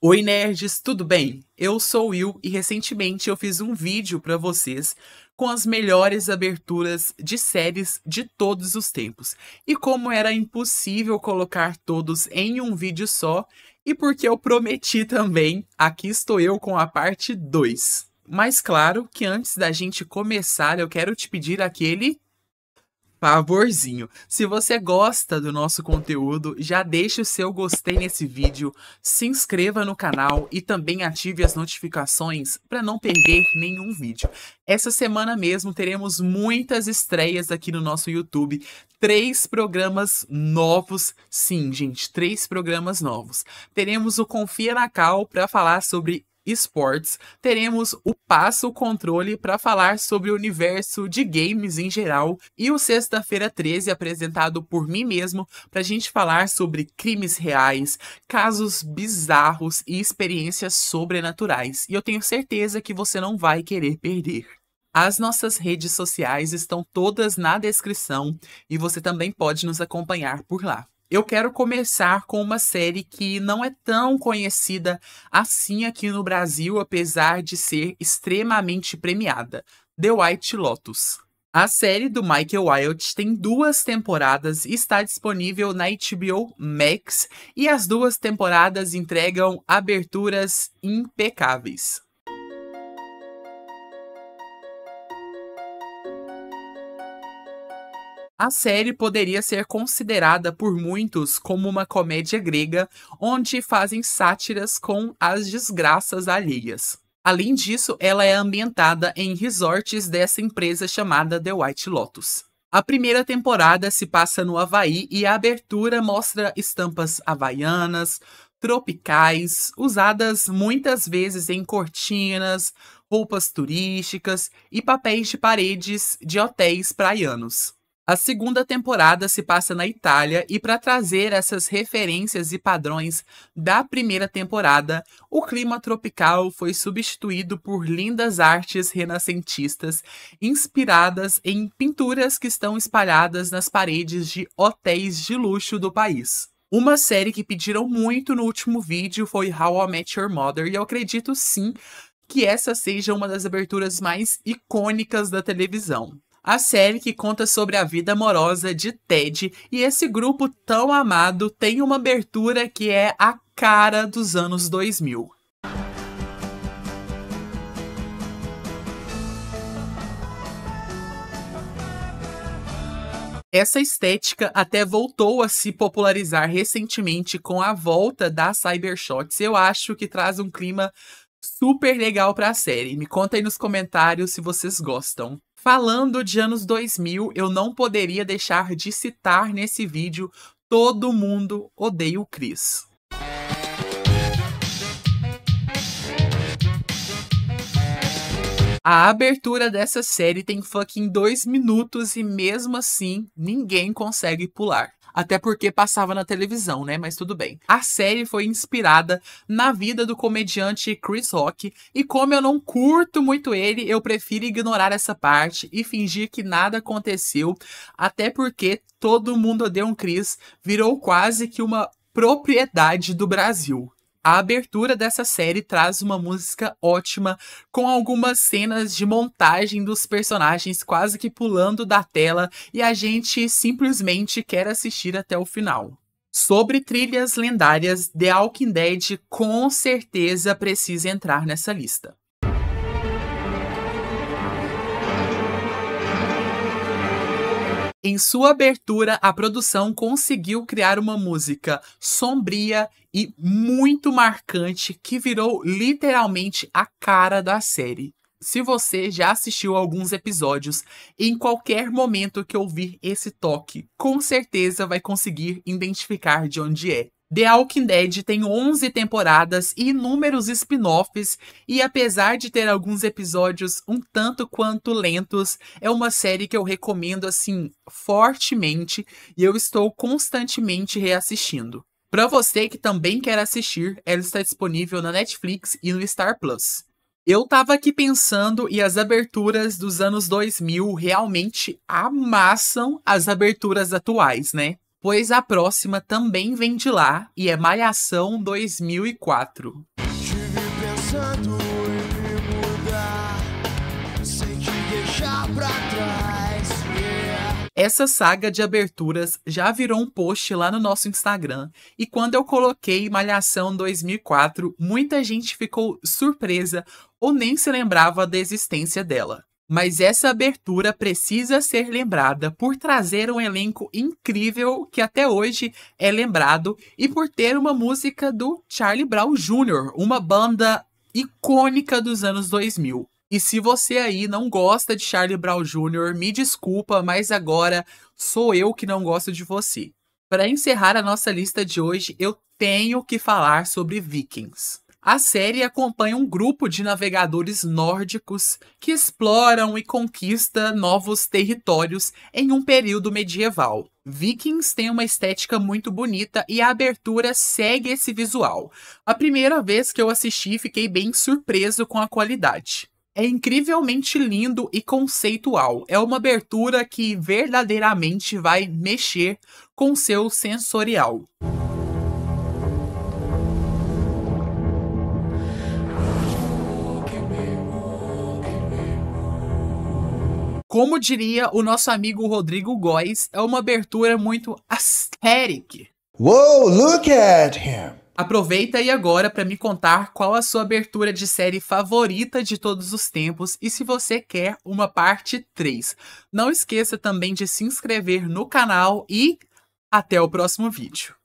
Oi nerds, tudo bem? Eu sou o Will e recentemente eu fiz um vídeo para vocês com as melhores aberturas de séries de todos os tempos. E como era impossível colocar todos em um vídeo só, e porque eu prometi também, aqui estou eu com a parte 2. Mas claro que antes da gente começar, eu quero te pedir aquele favorzinho. Se você gosta do nosso conteúdo, já deixe o seu gostei nesse vídeo, se inscreva no canal e também ative as notificações para não perder nenhum vídeo. Essa semana mesmo teremos muitas estreias aqui no nosso YouTube, três programas novos, sim, gente, três programas novos. Teremos o Confia na Cal para falar sobre esportes, teremos o Passo Controle para falar sobre o universo de games em geral e o Sexta-feira 13, apresentado por mim mesmo, para a gente falar sobre crimes reais, casos bizarros e experiências sobrenaturais. E eu tenho certeza que você não vai querer perder. As nossas redes sociais estão todas na descrição e você também pode nos acompanhar por lá. Eu quero começar com uma série que não é tão conhecida assim aqui no Brasil, apesar de ser extremamente premiada: The White Lotus. A série do Michael Wilde tem duas temporadas e está disponível na HBO Max, e as duas temporadas entregam aberturas impecáveis. A série poderia ser considerada por muitos como uma comédia grega, onde fazem sátiras com as desgraças alheias. Além disso, ela é ambientada em resorts dessa empresa chamada The White Lotus. A primeira temporada se passa no Havaí e a abertura mostra estampas havaianas, tropicais, usadas muitas vezes em cortinas, roupas turísticas e papéis de paredes de hotéis praianos. A segunda temporada se passa na Itália e, para trazer essas referências e padrões da primeira temporada, o clima tropical foi substituído por lindas artes renascentistas inspiradas em pinturas que estão espalhadas nas paredes de hotéis de luxo do país. Uma série que pediram muito no último vídeo foi How I Met Your Mother, e eu acredito sim que essa seja uma das aberturas mais icônicas da televisão. A série que conta sobre a vida amorosa de Ted e esse grupo tão amado tem uma abertura que é a cara dos anos 2000. Essa estética até voltou a se popularizar recentemente com a volta da Cybershots. Eu acho que traz um clima super legal para a série. Me conta aí nos comentários se vocês gostam. Falando de anos 2000, eu não poderia deixar de citar nesse vídeo Todo Mundo Odeia o Chris. A abertura dessa série tem fucking dois minutos e mesmo assim ninguém consegue pular. Até porque passava na televisão, né? Mas tudo bem. A série foi inspirada na vida do comediante Chris Rock, e como eu não curto muito ele, eu prefiro ignorar essa parte e fingir que nada aconteceu, até porque todo mundo odeia um Chris virou quase que uma propriedade do Brasil. A abertura dessa série traz uma música ótima, com algumas cenas de montagem dos personagens quase que pulando da tela e a gente simplesmente quer assistir até o final. Sobre trilhas lendárias, The Walking Dead com certeza precisa entrar nessa lista. Em sua abertura, a produção conseguiu criar uma música sombria e muito marcante que virou literalmente a cara da série. Se você já assistiu alguns episódios, em qualquer momento que ouvir esse toque, com certeza vai conseguir identificar de onde é. The Walking Dead tem 11 temporadas e inúmeros spin-offs, e apesar de ter alguns episódios um tanto quanto lentos, é uma série que eu recomendo assim fortemente e eu estou constantemente reassistindo. Para você que também quer assistir, ela está disponível na Netflix e no Star Plus. Eu tava aqui pensando e as aberturas dos anos 2000 realmente amassam as aberturas atuais, né? pois a próxima também vem de lá e é Malhação 2004. Tive pensando em me mudar, sem te deixar pra trás. Yeah. Essa saga de aberturas já virou um post lá no nosso Instagram, e quando eu coloquei Malhação 2004, muita gente ficou surpresa ou nem se lembrava da existência dela mas essa abertura precisa ser lembrada por trazer um elenco incrível que até hoje é lembrado e por ter uma música do Charlie Brown Jr., uma banda icônica dos anos 2000. E se você aí não gosta de Charlie Brown Jr., me desculpa, mas agora sou eu que não gosto de você. Para encerrar a nossa lista de hoje, eu tenho que falar sobre Vikings. A série acompanha um grupo de navegadores nórdicos que exploram e conquista novos territórios em um período medieval. Vikings tem uma estética muito bonita e a abertura segue esse visual. A primeira vez que eu assisti, fiquei bem surpreso com a qualidade é incrivelmente lindo e conceitual. É uma abertura que verdadeiramente vai mexer com seu sensorial. Como diria o nosso amigo Rodrigo Góes, é uma abertura muito asteric. Wow, look at him! Aproveita aí agora para me contar qual a sua abertura de série favorita de todos os tempos e se você quer uma parte 3. Não esqueça também de se inscrever no canal e até o próximo vídeo.